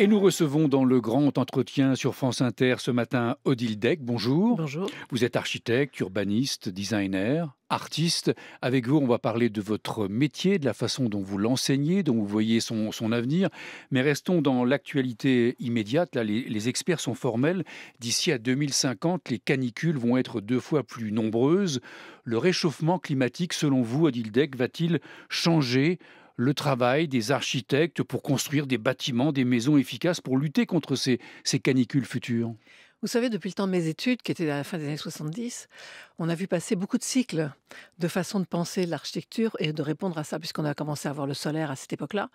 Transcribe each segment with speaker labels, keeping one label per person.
Speaker 1: Et nous recevons dans le grand entretien sur France Inter ce matin Odile Deck. Bonjour. Bonjour. Vous êtes architecte, urbaniste, designer, artiste. Avec vous, on va parler de votre métier, de la façon dont vous l'enseignez, dont vous voyez son, son, avenir. Mais restons dans l'actualité immédiate. Là, les, les experts sont formels. D'ici à 2050, les canicules vont être deux fois plus nombreuses. Le réchauffement climatique, selon vous, Odile Deck, va-t-il changer le travail des architectes pour construire des bâtiments, des maisons efficaces pour lutter contre ces, canicules futures
Speaker 2: vous savez, depuis le temps de mes études, qui étaient à la fin des années 70, on a vu passer beaucoup de cycles de façon de penser l'architecture et de répondre à ça, puisqu'on a commencé à avoir le solaire à cette époque-là.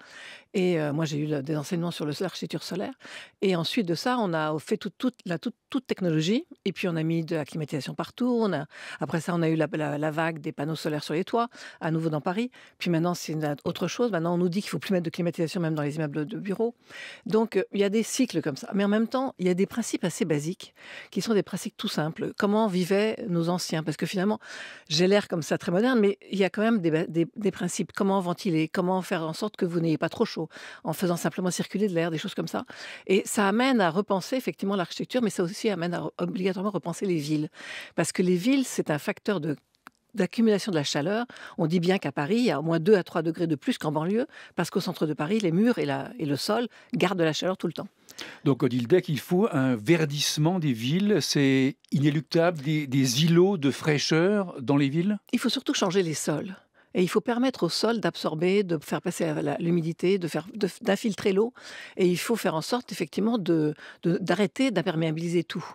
Speaker 2: Et euh, moi, j'ai eu des enseignements sur l'architecture solaire. Et ensuite de ça, on a fait toute la, toute technologie, et puis on a mis de la climatisation partout. On après ça, on a eu la, vague des panneaux solaires sur les toits, à nouveau dans Paris. Puis maintenant, c'est autre chose. Maintenant, on nous dit qu'il faut plus mettre de climatisation même dans les immeubles de bureaux. Donc, euh, il y a des cycles comme ça. Mais en même temps, il y a des principes assez basiques qui sont des pratiques tout simples. Comment vivaient nos anciens Parce que finalement, j'ai l'air comme ça très moderne, mais il y a quand même des, principes. Comment ventiler Comment faire en sorte que vous n'ayez pas trop chaud en faisant simplement circuler de l'air, des choses comme ça. Et ça amène à repenser effectivement l'architecture, mais ça aussi amène à obligatoirement repenser les villes. Parce que les villes, c'est un facteur d'accumulation de la chaleur. On dit bien qu'à Paris, il y a au moins 2 à 3 degrés de plus qu'en banlieue, parce qu'au centre de Paris, les murs et, et le sol gardent de la chaleur tout le temps.
Speaker 1: Donc, Odile Deck, il faut un verdissement des villes. C'est inéluctable des, îlots de fraîcheur dans les villes
Speaker 2: Il faut surtout changer les sols. Et il faut permettre au sol d'absorber, de faire passer l'humidité, de faire, d'infiltrer l'eau. Et il faut faire en sorte, effectivement, de, d'arrêter d'imperméabiliser tout.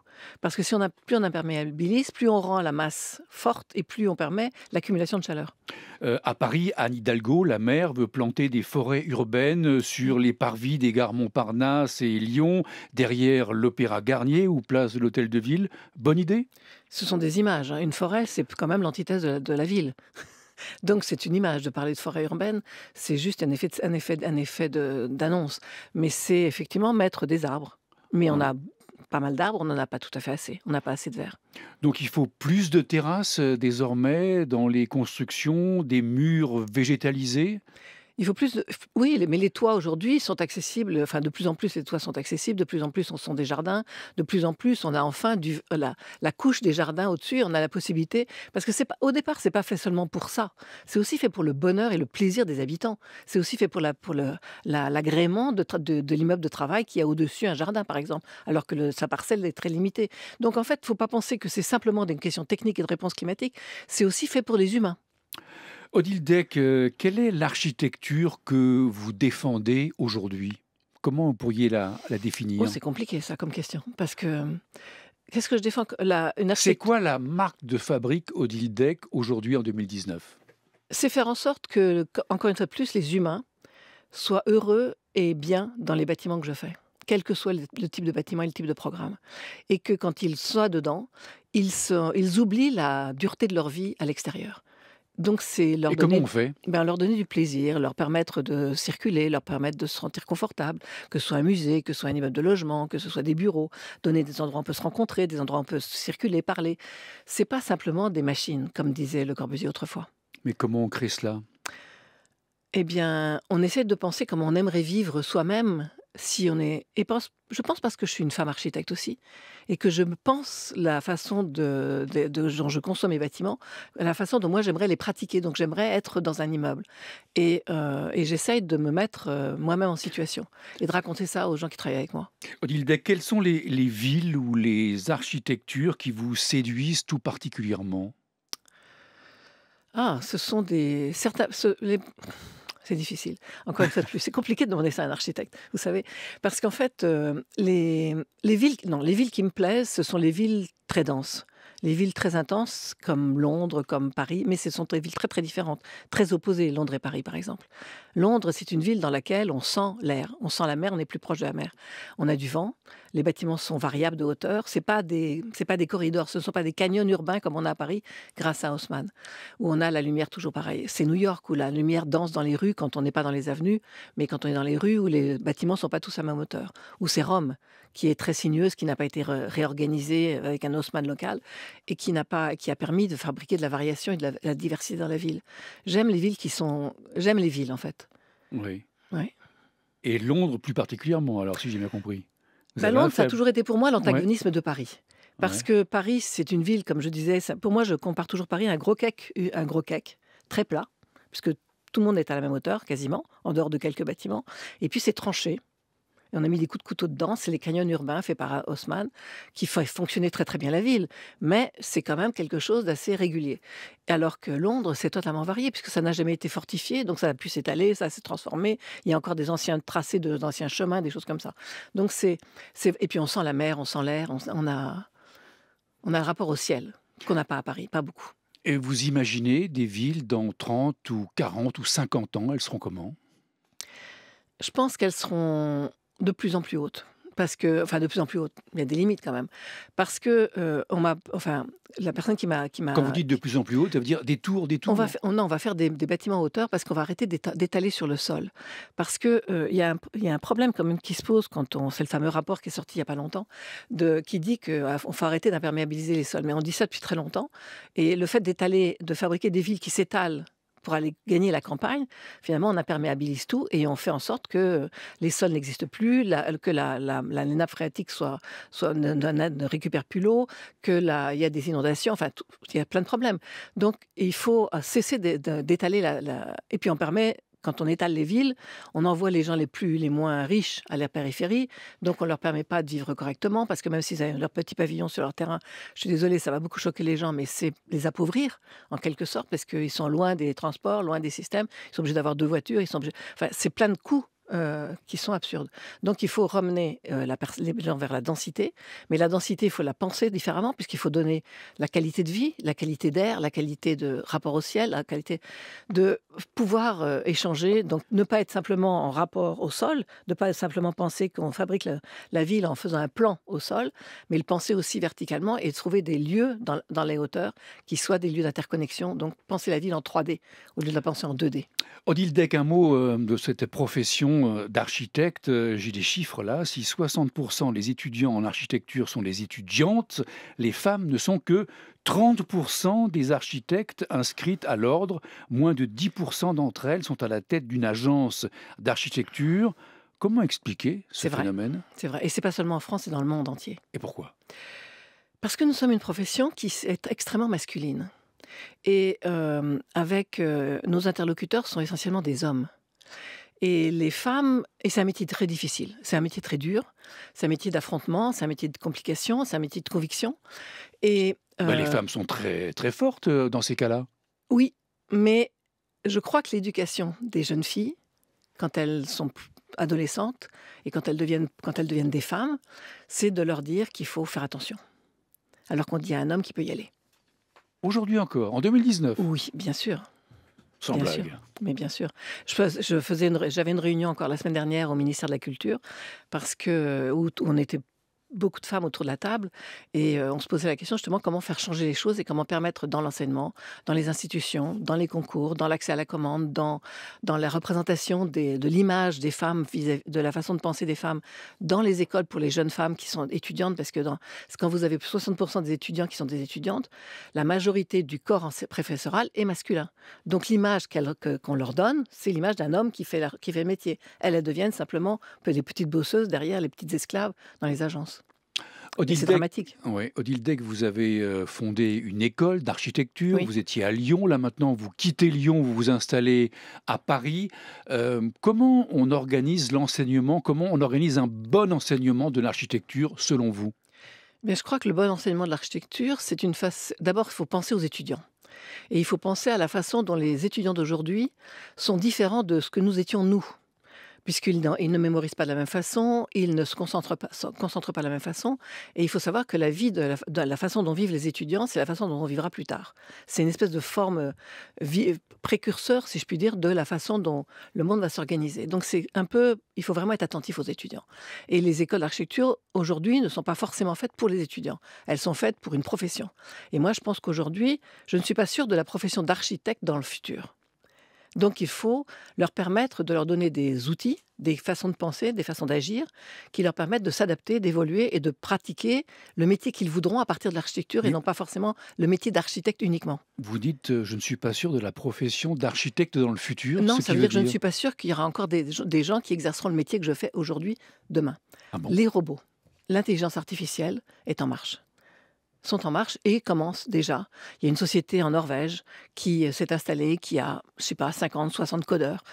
Speaker 2: Parce que si on a, plus on imperméabilise, plus on rend la masse forte et plus on permet l'accumulation de chaleur.
Speaker 1: Euh, à Paris, Anne Hidalgo, la maire, veut planter des forêts urbaines euh, sur les parvis des gares Montparnasse et Lyon, derrière l'Opéra Garnier ou place de l'Hôtel de Ville. Bonne idée
Speaker 2: Ce sont des images. Hein. Une forêt, c'est quand même l'antithèse de la ville. Donc c'est une image de parler de forêt urbaine, c'est juste un effet, un effet, un effet d'annonce. Mais c'est effectivement mettre des arbres. Mais on a pas mal d'arbres, on n'en a pas tout à fait assez. On n'a pas assez de verre.
Speaker 1: Donc il faut plus de terrasses euh, désormais dans les constructions, des murs végétalisés
Speaker 2: il faut plus. De... Oui, mais les toits aujourd'hui sont accessibles. Enfin, de plus en plus, les toits sont accessibles. De plus en plus, on sont des jardins. De plus en plus, on a enfin du, euh, la, la couche des jardins au-dessus. On a la possibilité. Parce que c'est pas, au départ, c'est pas fait seulement pour ça. C'est aussi fait pour le bonheur et le plaisir des habitants. C'est aussi fait pour, la, pour le, l'agrément de, de, l'immeuble de travail qui a au-dessus un jardin, par exemple. Alors que sa parcelle est très limitée. Donc, en fait, il ne faut pas penser que c'est simplement une question technique et de réponse climatique. C'est aussi fait pour les humains. Odile
Speaker 1: Deck, euh, quelle est l'architecture que vous défendez aujourd'hui Comment vous pourriez la, la définir oh, C'est
Speaker 2: compliqué ça comme question, parce que euh, qu'est-ce que je défends la, C'est
Speaker 1: quoi la marque de fabrique Odile Deck aujourd'hui en 2019
Speaker 2: C'est faire en sorte que, encore une fois plus, les humains soient heureux et bien dans les bâtiments que je fais quel que soit le type de bâtiment et le type de programme. Et que quand ils soient dedans, ils, ils oublient la dureté de leur vie à l'extérieur. Donc c'est leur donner, comment on fait ben, leur donner du plaisir, leur permettre de circuler, leur permettre de se sentir confortable, que ce soit un musée, que ce soit un immeuble de logement, que ce soit des bureaux, donner des endroits où on peut se rencontrer, des endroits où on peut circuler, parler. C'est pas simplement des machines comme disait Le Corbusier autrefois.
Speaker 1: Mais comment on crée cela
Speaker 2: eh bien, on essaie de penser comment on aimerait vivre soi-même si on est. Et je pense parce que je suis une femme architecte aussi, et que je me pense la façon de, de, dont je consomme mes bâtiments, la façon dont moi j'aimerais les pratiquer. Donc j'aimerais être dans un immeuble. Et, euh, j'essaye de me mettre euh, moi-même en situation et de raconter ça aux gens qui travaillent avec moi.
Speaker 1: Odile, quelles sont les, villes ou les architectures qui vous séduisent tout particulièrement
Speaker 2: Ah, ce sont des. Certains, c'est difficile. Encore une fois plus, c'est compliqué de demander ça à un architecte, vous savez, parce qu'en fait, euh, les, les, villes, non, les villes qui me plaisent, ce sont les villes très denses. Les villes très intenses, comme Londres, comme Paris, mais ce sont des villes très très différentes, très opposées, Londres et Paris par exemple. Londres, c'est une ville dans laquelle on sent l'air, on sent la mer, on est plus proche de la mer. On a du vent, les bâtiments sont variables de hauteur, c'est pas des pas des corridors, ce ne sont pas des canyons urbains comme on a à Paris grâce à Haussmann où on a la lumière toujours pareille. C'est New York où la lumière danse dans les rues quand on n'est pas dans les avenues, mais quand on est dans les rues où les bâtiments ne sont pas tous à même hauteur. Ou c'est Rome qui est très sinueuse, qui n'a pas été réorganisée avec un Haussmann local et qui n'a pas qui a permis de fabriquer de la variation et de la diversité dans la ville. J'aime les villes qui sont j'aime les villes en fait.
Speaker 1: Oui. Et Londres plus particulièrement, alors si j'ai bien compris. Bah, Londres, ça a toujours été pour moi l'antagonisme
Speaker 2: de Paris. Parce que Paris, c'est une ville, comme je disais, ça, pour moi, je compare toujours Paris à un gros cake, euh, un gros cake très plat, puisque tout le monde est à la même hauteur, quasiment, en dehors de quelques bâtiments. Et puis c'est tranché on a mis des coups de couteau dedans. C'est les canyons urbains faits par euh, Haussmann qui font fonctionner très très bien la ville. Mais c'est quand même quelque chose d'assez régulier. Alors que Londres, c'est totalement varié puisque ça n'a jamais été fortifié. Donc ça a pu s'étaler, ça s'est transformé. Il y a encore des anciens tracés, de, d'anciens chemins, des choses comme ça. Donc c'est, Et puis on sent la mer, on sent l'air, on, a, on a un rapport au ciel qu'on n'a pas à Paris, pas beaucoup.
Speaker 1: Et vous imaginez des villes dans 30 ou 40 ou 50 ans, elles seront comment
Speaker 2: je pense qu'elles seront de plus en plus haute. Parce que, enfin, de plus en plus haute, il y a des limites quand même. Parce que, euh, on m'a, enfin, la personne qui m'a, qui m'a. Quand vous dites
Speaker 1: de plus en plus haute, ça veut dire des tours, des tours. On va,
Speaker 2: on va faire des, bâtiments en hauteur parce qu'on va arrêter d'étaler sur le sol. Parce que euh, il y, a un problème quand même qui se pose quand on, c'est le fameux rapport qui est sorti il y a pas longtemps, de, qui dit qu'on ah, faut arrêter d'imperméabiliser les sols. Mais on dit ça depuis très longtemps. Et le fait d'étaler, de fabriquer des villes qui s'étalent pour aller gagner la campagne, finalement, on imperméabilise tout et on fait en sorte que euh, les sols n'existent plus, euh, que la, nappe phréatique soit, soit ne, ne, récupère plus l'eau, qu'il y a des inondations, enfin, il y a plein de problèmes. Donc, il faut euh, cesser d'étaler la, Et puis, on permet quand on étale les villes, on envoie les gens les plus, les moins riches à la périphérie, donc on ne leur permet pas de vivre correctement, parce que même s'ils ont leur petit pavillon sur leur terrain, je suis désolée, ça va beaucoup choquer les gens, mais c'est les appauvrir, en quelque sorte, parce qu'ils sont loin des transports, loin des systèmes, ils sont obligés d'avoir deux voitures, ils sont obligés... Enfin, c'est plein de coûts euh, qui sont absurdes. Donc il faut ramener euh, la les gens vers la densité, mais la densité, il faut la penser différemment, puisqu'il faut donner la qualité de vie, la qualité d'air, la qualité de rapport au ciel, la qualité de pouvoir euh, échanger, donc ne pas être simplement en rapport au sol, ne pas simplement penser qu'on fabrique la, ville en faisant un plan au sol, mais le penser aussi verticalement et trouver des lieux dans, dans les hauteurs qui soient des lieux d'interconnexion, donc penser la ville en 3D au lieu de la penser en 2D.
Speaker 1: Odile Deck, un mot de cette profession euh, d'architectes, euh, j'ai des chiffres là, si 60% des étudiants en architecture sont des étudiantes, les femmes ne sont que 30% des architectes inscrites à l'ordre, moins de 10% d'entre elles sont à la tête d'une agence d'architecture. Comment expliquer ce phénomène
Speaker 2: C'est vrai, et c'est pas seulement en France, c'est dans le monde entier. Et pourquoi Parce que nous sommes une profession qui est extrêmement masculine. Et euh, avec nos interlocuteurs sont essentiellement des hommes. Et les femmes, et c'est un métier très difficile, c'est un métier très dur, c'est un métier d'affrontement, c'est un métier de complication, c'est un métier de conviction. Et bah, les euh, femmes
Speaker 1: sont très très fortes euh, dans ces cas-là.
Speaker 2: Oui, mais je crois que l'éducation des jeunes filles, quand elles sont adolescentes et quand elles deviennent, quand elles deviennent des femmes, c'est de leur dire qu'il faut faire attention. Alors qu'on dit à un homme qu'il peut y aller.
Speaker 1: Aujourd'hui encore, en 2019 Oui, bien sûr bien
Speaker 2: Mais bien sûr. je faisais j'avais une réunion encore la semaine dernière au ministère de la Culture parce que où on était beaucoup de femmes autour de la table et euh, on se posait la question justement comment faire changer les choses et comment permettre dans l'enseignement, dans les institutions, dans les concours, dans l'accès à la commande, dans, dans la représentation de l'image des femmes, de la façon de penser des femmes dans les écoles pour les jeunes femmes qui sont étudiantes, parce que quand vous avez 60% des étudiants qui sont des étudiantes, la majorité du corps professoral est masculin. Donc l'image qu'on leur donne, c'est l'image d'un homme qui fait, qui fait métier. Elles, deviennent simplement des petites bosseuses derrière les petites esclaves dans les agences. Odile c'est dramatique.
Speaker 1: Oui, Odile Deck, vous avez euh, fondé une école d'architecture. Vous étiez à Lyon. Là maintenant, vous quittez Lyon, vous vous installez à Paris. Euh, comment on organise l'enseignement Comment on organise un bon enseignement de l'architecture selon vous
Speaker 2: Mais eh je crois que le bon enseignement de l'architecture, c'est une face. D'abord, il faut penser aux étudiants. Et il faut penser à la façon dont les étudiants d'aujourd'hui sont différents de ce que nous étions nous puisqu'ils ne mémorisent pas de la même façon, ils ne se concentrent pas, concentrent pas de la même façon. Et il faut savoir que la vie, de la, façon dont vivent les étudiants, c'est la façon dont on vivra plus tard. C'est une espèce de forme euh, précurseur, si je puis dire, de la façon dont le monde va s'organiser. Donc c'est un peu, il faut vraiment être attentif aux étudiants. Et les écoles d'architecture, aujourd'hui, ne sont pas forcément faites pour les étudiants. Elles sont faites pour une profession. Et moi, je pense qu'aujourd'hui, je ne suis pas sûre de la profession d'architecte dans le futur. Donc il faut leur permettre de leur donner des outils, des façons de penser, des façons d'agir, qui leur permettent de s'adapter, d'évoluer et de pratiquer le métier qu'ils voudront à partir de l'architecture et non pas forcément le métier d'architecte uniquement.
Speaker 1: Vous dites, euh, je ne suis pas sûr de la profession d'architecte dans le futur. Non, ça veut dire que je ne suis pas
Speaker 2: sûr qu'il y aura encore des, gens qui exerceront le métier que je fais aujourd'hui, demain. Ah Les robots, l'intelligence artificielle est en marche sont en marche et commencent déjà. Il y a une société en Norvège qui euh, s'est installée, qui a, je sais pas, 50, 60 codeurs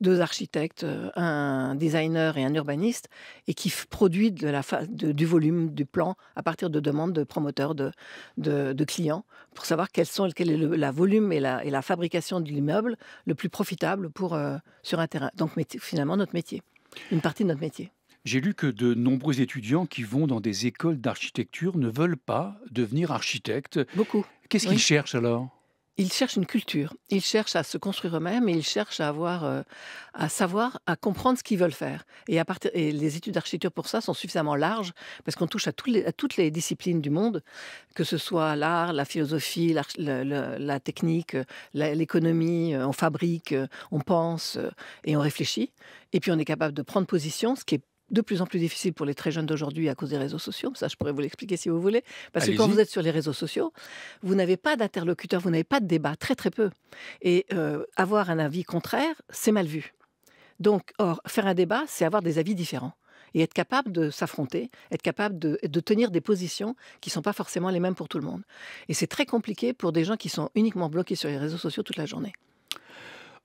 Speaker 2: deux architectes, euh, un designer et un urbaniste, et qui produit de la, du volume, du plan, à partir de demandes de promoteurs, de, de, clients, pour savoir sont, quel est le la volume et la, et la fabrication de l'immeuble le plus profitable pour, euh, sur un terrain. Donc finalement, notre métier, une partie de notre métier.
Speaker 1: J'ai lu que de nombreux étudiants qui vont dans des écoles d'architecture ne veulent pas devenir architectes.
Speaker 2: Beaucoup. Qu'est-ce qu'ils cherchent alors Ils cherchent une culture. Ils cherchent à se construire eux-mêmes et ils cherchent à avoir, euh, à savoir, à comprendre ce qu'ils veulent faire. Et, à partir, les études d'architecture pour ça sont suffisamment larges parce qu'on touche à, les, à, toutes les disciplines du monde, que ce soit l'art, la philosophie, la, la technique, l'économie. Euh, on fabrique, euh, on pense et on réfléchit. Et puis on est capable de prendre position, ce qui est de plus en plus difficile pour les très jeunes d'aujourd'hui à cause des réseaux sociaux. Ça, je pourrais vous l'expliquer si vous voulez. Parce que quand vous êtes sur les réseaux sociaux, vous n'avez pas d'interlocuteur, vous n'avez pas de débat, très très peu. Et euh, avoir un avis contraire, c'est mal vu. Donc, or, faire un débat, c'est avoir des avis différents et être capable de s'affronter, être capable de, tenir des positions qui ne sont pas forcément les mêmes pour tout le monde. Et c'est très compliqué pour des gens qui sont uniquement bloqués sur les réseaux sociaux toute la journée.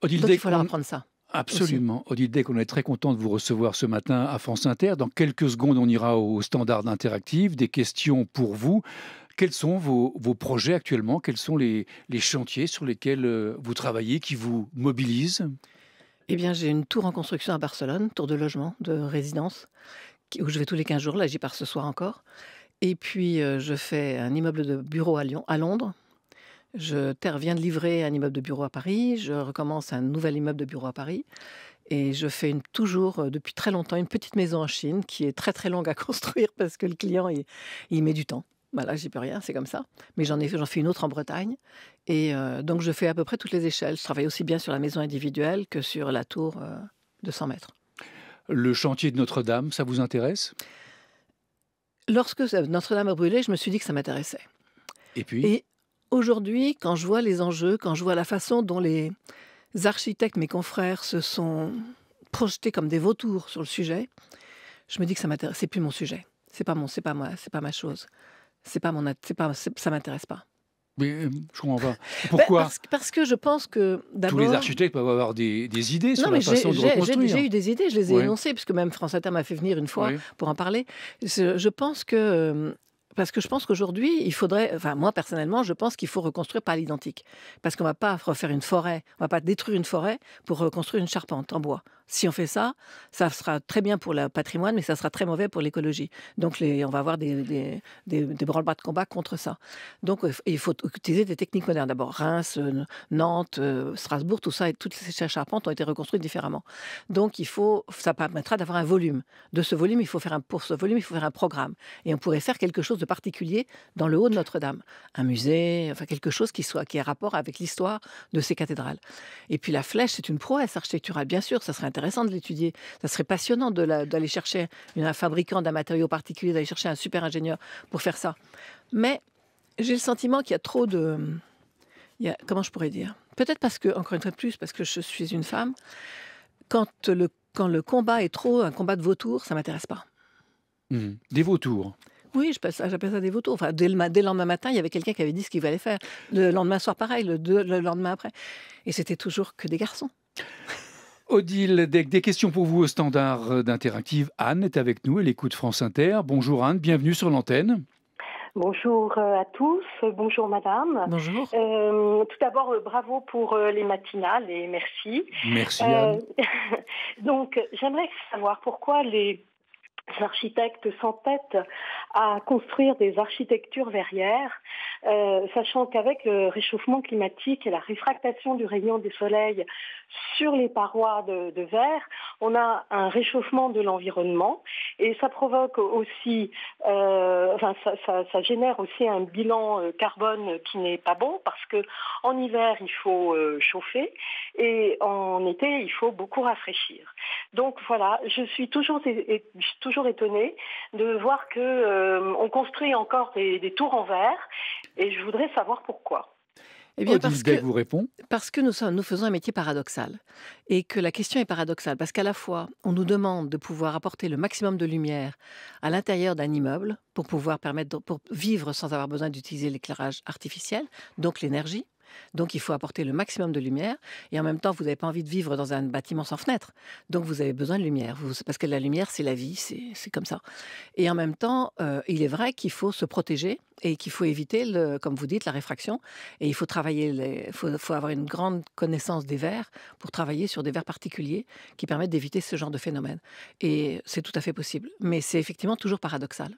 Speaker 2: Donc, il faut leur apprendre ça.
Speaker 1: Absolument. Odile Deck, on est très content de vous recevoir ce matin à France Inter. Dans quelques secondes, on ira au standard interactif. Des questions pour vous. Quels sont vos, projets actuellement Quels sont les, chantiers sur lesquels euh, vous travaillez, qui vous
Speaker 2: mobilisent Eh bien, j'ai une tour en construction à Barcelone, tour de logement, de résidence, où je vais tous les 15 jours. Là, j'y pars ce soir encore. Et puis, euh, je fais un immeuble de bureau à, Lyon, à Londres, je viens de livrer un immeuble de bureau à Paris, je recommence un nouvel immeuble de bureau à Paris. Et je fais toujours, euh, depuis très longtemps, une petite maison en Chine qui est très très longue à construire parce que le client, il, met du temps. Voilà, j'y peux rien, c'est comme ça. Mais j'en fais une autre en Bretagne. Et euh, donc je fais à peu près toutes les échelles. Je travaille aussi bien sur la maison individuelle que sur la tour euh, de 100 mètres.
Speaker 1: Le chantier de Notre-Dame, ça vous intéresse
Speaker 2: Lorsque Notre-Dame a brûlé, je me suis dit que ça m'intéressait. Et puis aujourd'hui, quand je vois les enjeux, quand je vois la façon dont les architectes, mes confrères, se sont projetés comme des vautours sur le sujet, je me dis que ça m'intéresse. C'est plus mon sujet. C'est pas mon, c'est pas moi, c'est pas ma chose. C'est pas mon, c'est pas, ça m'intéresse pas.
Speaker 1: Mais euh, je comprends pas. Ben, Pourquoi
Speaker 2: parce, que je pense que Tous les architectes
Speaker 1: peuvent avoir des, idées sur la façon de reconstruire. J'ai eu des
Speaker 2: idées, je les ai énoncées, puisque même France Inter m'a fait venir une fois pour en parler. Je, je pense que euh, parce que je pense qu'aujourd'hui, il faudrait, enfin moi personnellement, je pense qu'il faut reconstruire par l'identique. Parce qu'on ne va pas refaire une forêt, on ne va pas détruire une forêt pour reconstruire une charpente en bois si on fait ça, ça sera très bien pour le patrimoine, mais ça sera très mauvais pour l'écologie. Donc, on va avoir des, des, des, des de combat contre ça. Donc, euh, il faut utiliser des techniques modernes. D'abord, Reims, euh, Nantes, euh, Strasbourg, tout ça, et toutes ces charpentes ont été reconstruites différemment. Donc, il faut, ça permettra d'avoir un volume. De ce volume, il faut faire un, pour ce volume, il faut faire un programme. Et on pourrait faire quelque chose de particulier dans le haut de Notre-Dame. Un musée, enfin, quelque chose qui soit, qui ait rapport avec l'histoire de ces cathédrales. Et puis, la flèche, c'est une prouesse architecturale, bien sûr, ça serait intéressant de l'étudier. Ça serait passionnant d'aller chercher un fabricant d'un matériau particulier, d'aller chercher un super ingénieur pour faire ça. Mais j'ai le sentiment qu'il y a trop de... comment je pourrais dire Peut-être parce que, encore une fois de plus, parce que je suis une femme, quand le, quand le combat est trop un combat de vautours, ça m'intéresse pas.
Speaker 1: Mmh. Des vautours
Speaker 2: oui, j'appelle ça des vautours. Enfin, dès le, lendemain matin, il y avait quelqu'un qui avait dit ce qu'il allait faire. Le lendemain soir, pareil. le lendemain après. Et c'était toujours que des garçons.
Speaker 1: Odile, des, questions pour vous au standard euh, d'Interactive. Anne est avec nous, elle écoute France Inter. Bonjour Anne, bienvenue sur l'antenne.
Speaker 2: Bonjour euh, à tous, bonjour madame. Bonjour. Euh, tout d'abord, bravo pour les matinales et merci. Merci. Anne. donc, j'aimerais savoir pourquoi les architectes s'entêtent à construire des architectures verrières euh, sachant qu'avec le réchauffement climatique et la réfractation du rayon du soleil sur les parois de, verre, on a un réchauffement de l'environnement et ça provoque aussi, euh, ça, génère aussi un bilan euh, carbone qui n'est pas bon parce que en hiver il faut chauffer et en été il faut beaucoup rafraîchir. Donc voilà, je suis toujours, toujours étonnée de voir que construit encore des tours en verre et je voudrais savoir pourquoi.
Speaker 1: et eh bien, parce que, vous
Speaker 2: répond. Parce que nous, sommes, nous faisons un métier paradoxal et que la question est paradoxale parce qu'à la fois, on nous demande de pouvoir apporter le maximum de lumière à l'intérieur d'un immeuble pour pouvoir permettre pour vivre sans avoir besoin d'utiliser l'éclairage artificiel, donc l'énergie. Donc il faut apporter le maximum de lumière. Et en même temps, vous n'avez pas envie de vivre dans un bâtiment sans fenêtre. Donc vous avez besoin de lumière. parce que la lumière, c'est la vie, c'est comme ça. Et en même temps, euh, il est vrai qu'il faut se protéger et qu'il faut éviter, comme vous dites, la réfraction. Et il faut travailler, il faut, avoir une grande connaissance des verres pour travailler sur des verres particuliers qui permettent d'éviter ce genre de phénomène. Et c'est tout à fait possible. Mais c'est effectivement toujours paradoxal.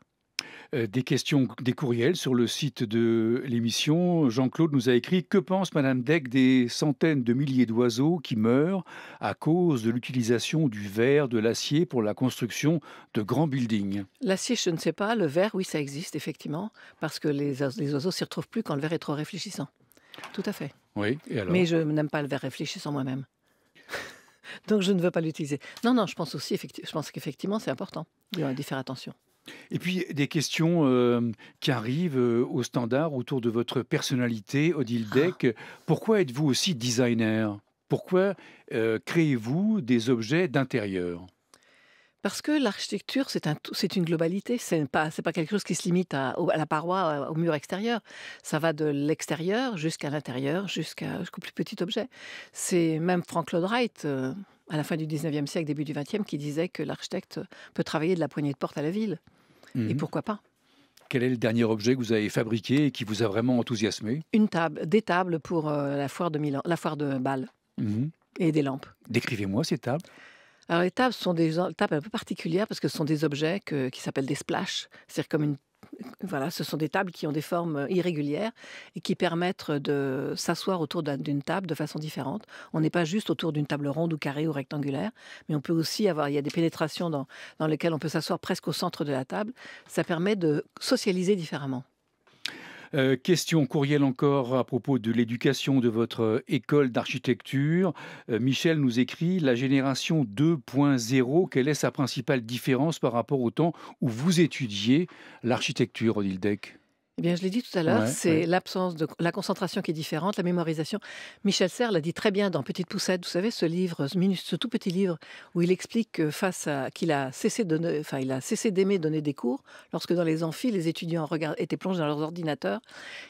Speaker 1: Euh, des questions, des courriels sur le site de l'émission. Jean-Claude nous a écrit Que pense Madame Deck des centaines de milliers d'oiseaux qui meurent à cause de l'utilisation du verre, de l'acier pour la construction de grands buildings
Speaker 2: L'acier, je ne sais pas. Le verre, oui, ça existe effectivement, parce que les, les oiseaux s'y retrouvent plus quand le verre est trop réfléchissant. Tout à fait. Oui, Mais je n'aime pas le verre réfléchissant moi-même. Donc je ne veux pas l'utiliser. Non, non, je pense aussi, je pense qu'effectivement, c'est important d'y faire attention.
Speaker 1: Et puis des questions euh, qui arrivent euh, au standard autour de votre personnalité, Odile ah. Deck. Pourquoi êtes-vous aussi designer Pourquoi euh, créez-vous des objets d'intérieur
Speaker 2: parce que l'architecture, c'est une globalité. C'est pas, pas quelque chose qui se limite à, la paroi, au mur extérieur. Ça va de l'extérieur jusqu'à l'intérieur, jusqu'au plus petit objet. C'est même Frank Lloyd Wright, à la fin du 19e siècle, début du 20e, qui disait que l'architecte peut travailler de la poignée de porte à la ville. Et mhm. pourquoi pas
Speaker 1: quel est le dernier objet que vous avez fabriqué et qui vous a vraiment enthousiasmé
Speaker 2: Une table, des tables pour euh, la foire de Milan, la foire de Bâle mhm. et des lampes. Décrivez-moi ces tables. Alors les tables sont des tables un peu particulières parce que ce sont des objets qui s'appellent des splashes, cest comme une voilà, ce sont des tables qui ont des formes euh, irrégulières et qui permettent de s'asseoir autour d'une table de façon différente. On n'est pas juste autour d'une table ronde ou carrée ou rectangulaire, mais on peut aussi avoir, il y a des pénétrations dans, dans lesquelles on peut s'asseoir presque au centre de la table. Ça permet de socialiser différemment.
Speaker 1: Euh, question courriel encore à propos de l'éducation de votre euh, école d'architecture. Euh, Michel nous écrit La génération 2.0, quelle est sa principale différence par rapport au temps où vous étudiez l'architecture, Odile Deck
Speaker 2: eh bien, je l'ai dit tout à l'heure, c'est l'absence de la concentration qui est différente, la mémorisation. Michel Serres l'a dit très bien dans Petite Poussette, vous savez, ce livre, ce, tout petit livre où il explique face à qu'il a cessé de, il a cessé d'aimer donner des cours lorsque dans les amphis, les étudiants étaient plongés dans leurs ordinateurs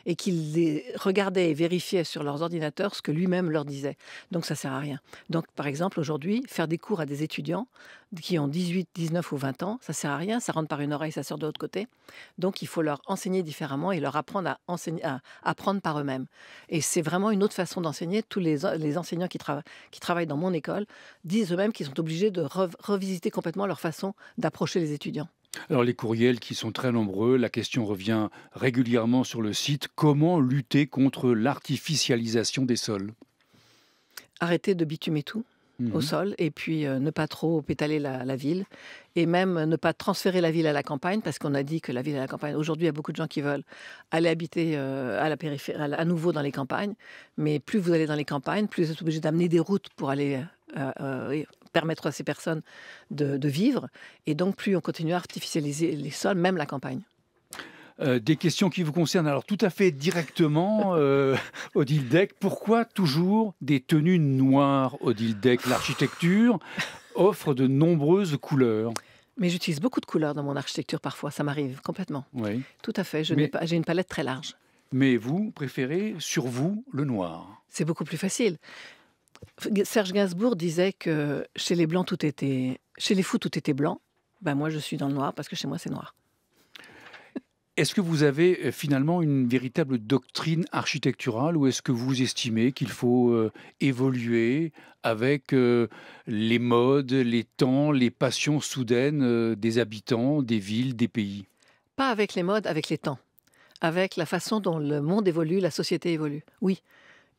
Speaker 2: et qu'ils regardaient et vérifiaient sur leurs ordinateurs ce que lui-même leur disait. Donc ça sert à rien. Donc, par exemple, aujourd'hui, faire des cours à des étudiants, qui ont 18, 19 ou 20 ans. Ça sert à rien, ça rentre par une oreille, ça sort de l'autre côté. Donc il faut leur enseigner différemment et leur apprendre à, enseigner, à apprendre par eux-mêmes. Et c'est vraiment une autre façon d'enseigner. Tous les, les enseignants qui, qui, travaillent dans mon école disent eux-mêmes qu'ils sont obligés de revisiter complètement leur façon d'approcher les étudiants.
Speaker 1: Alors les courriels qui sont très nombreux, la question revient régulièrement sur le site, comment lutter contre l'artificialisation des sols
Speaker 2: Arrêter de bitumer tout au mhm. sol et puis euh, ne pas trop pétaler la, ville et même ne pas transférer la ville à la campagne parce qu'on a dit que la ville à la campagne, aujourd'hui il y a beaucoup de gens qui veulent aller habiter euh, à la périphérie, à, nouveau dans les campagnes, mais plus vous allez dans les campagnes, plus vous êtes obligé d'amener des routes pour aller euh, permettre à ces personnes de vivre et donc plus on continue à artificialiser les sols, même la campagne.
Speaker 1: Euh, des questions qui vous concernent alors tout à fait directement, euh, Odile Deck. Pourquoi toujours des tenues noires, Odile Deck L'architecture offre de nombreuses couleurs.
Speaker 2: Mais j'utilise beaucoup de couleurs dans mon architecture parfois, ça m'arrive complètement. Oui. Tout à fait, j'ai une palette très large. Mais vous préférez sur vous le noir C'est beaucoup plus facile. Serge Gainsbourg disait que chez les blancs tout était, chez les fous tout était blanc. Ben moi je suis dans le noir parce que chez moi c'est noir.
Speaker 1: Est-ce que vous avez euh, finalement une véritable doctrine architecturale ou est-ce que vous estimez qu'il faut euh, évoluer avec euh, les modes, les temps, les passions soudaines des habitants, des villes, des pays
Speaker 2: Pas avec les modes, avec les temps, avec la façon dont le monde évolue, la société évolue. Oui.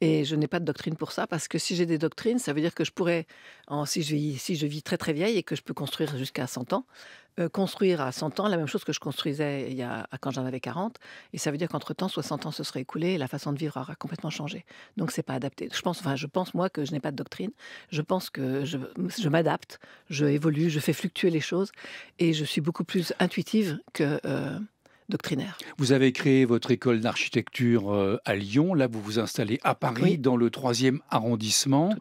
Speaker 2: Et je n'ai pas de doctrine pour ça, parce que si j'ai des doctrines, ça veut dire que je pourrais, si, je, si je vis très très vieille et que je peux construire jusqu'à 100 ans, euh, construire à 100 ans la même chose que je construisais il y quand j'en avais 40. Et ça veut dire qu'entre-temps, 60 ans se seraient écoulés et la façon de vivre aura complètement changé. Donc, ce n'est pas adapté. Je pense, enfin, je pense, moi, que je n'ai pas de doctrine. Je pense que je, je m'adapte, je évolue, je fais fluctuer les choses. Et je suis beaucoup plus intuitive que... Euh,
Speaker 1: vous avez créé votre école d'architecture euh, à Lyon. Là, vous vous installez à Paris, dans le troisième arrondissement.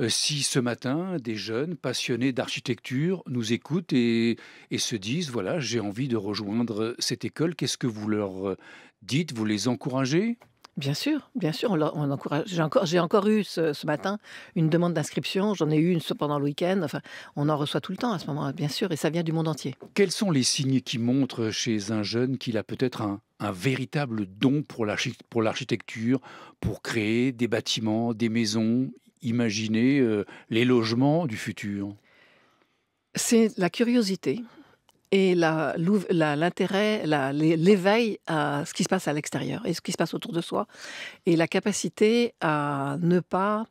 Speaker 1: Euh, si ce matin, des jeunes passionnés d'architecture nous écoutent et, et se disent, voilà, j'ai envie de rejoindre euh, cette école, qu'est-ce que vous leur dites Vous les encouragez
Speaker 2: Bien sûr, bien sûr, encourage. J'ai encore, eu ce, matin une demande d'inscription. J'en ai eu une pendant le week-end. Enfin, on en reçoit tout le temps à ce moment-là, bien sûr, et ça vient du monde entier. Quels sont
Speaker 1: les signes qui montrent chez un jeune qu'il a peut-être un, véritable don pour l'architecture, pour créer des bâtiments, des maisons, imaginer euh, les logements du futur
Speaker 2: C'est la curiosité, et l'intérêt, l'éveil à ce qui se passe à l'extérieur et ce qui se passe autour de soi, et la capacité à ne pas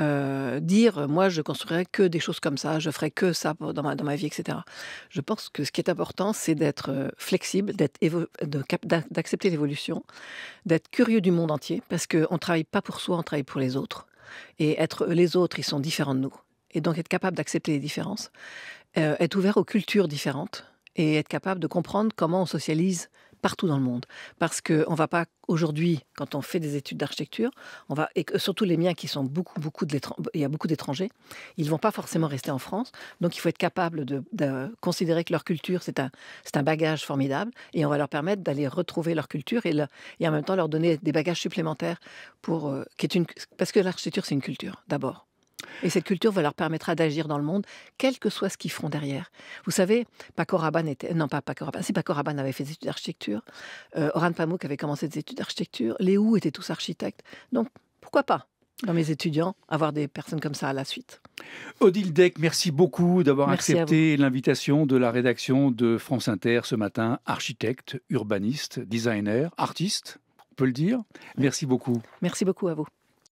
Speaker 2: euh, dire moi je construirai que des choses comme ça, je ferai que ça dans ma, dans ma vie, etc. Je pense que ce qui est important, c'est d'être euh, flexible, d'être d'accepter l'évolution, d'être curieux du monde entier, parce qu'on ne travaille pas pour soi, on travaille pour les autres. Et être les autres, ils sont différents de nous. Et donc être capable d'accepter les différences euh, être ouvert aux cultures différentes et être capable de comprendre comment on socialise partout dans le monde. Parce qu'on ne va pas, aujourd'hui, quand on fait des études d'architecture, on va, et surtout les miens qui sont beaucoup, beaucoup de il y a beaucoup d'étrangers, ils ne vont pas forcément rester en France. Donc il faut être capable de, considérer que leur culture, c'est un, un bagage formidable et on va leur permettre d'aller retrouver leur culture et, et, en même temps leur donner des bagages supplémentaires pour, euh, est une, parce que l'architecture, c'est une culture, d'abord. Et cette culture va leur permettra d'agir dans le monde, quel que soit ce qu'ils feront derrière. Vous savez, Paco Rabanne était. Non, pas Paco Rabanne. Si avait fait des études d'architecture, euh, Oran Pamuk avait commencé des études d'architecture, les Hou étaient tous architectes. Donc, pourquoi pas dans mes étudiants, avoir des personnes comme ça à la suite.
Speaker 1: Odile Deck, merci beaucoup d'avoir accepté l'invitation de la rédaction de France Inter ce matin. Architecte, urbaniste, designer, artiste, on peut le dire. Merci beaucoup.
Speaker 2: Merci beaucoup à vous.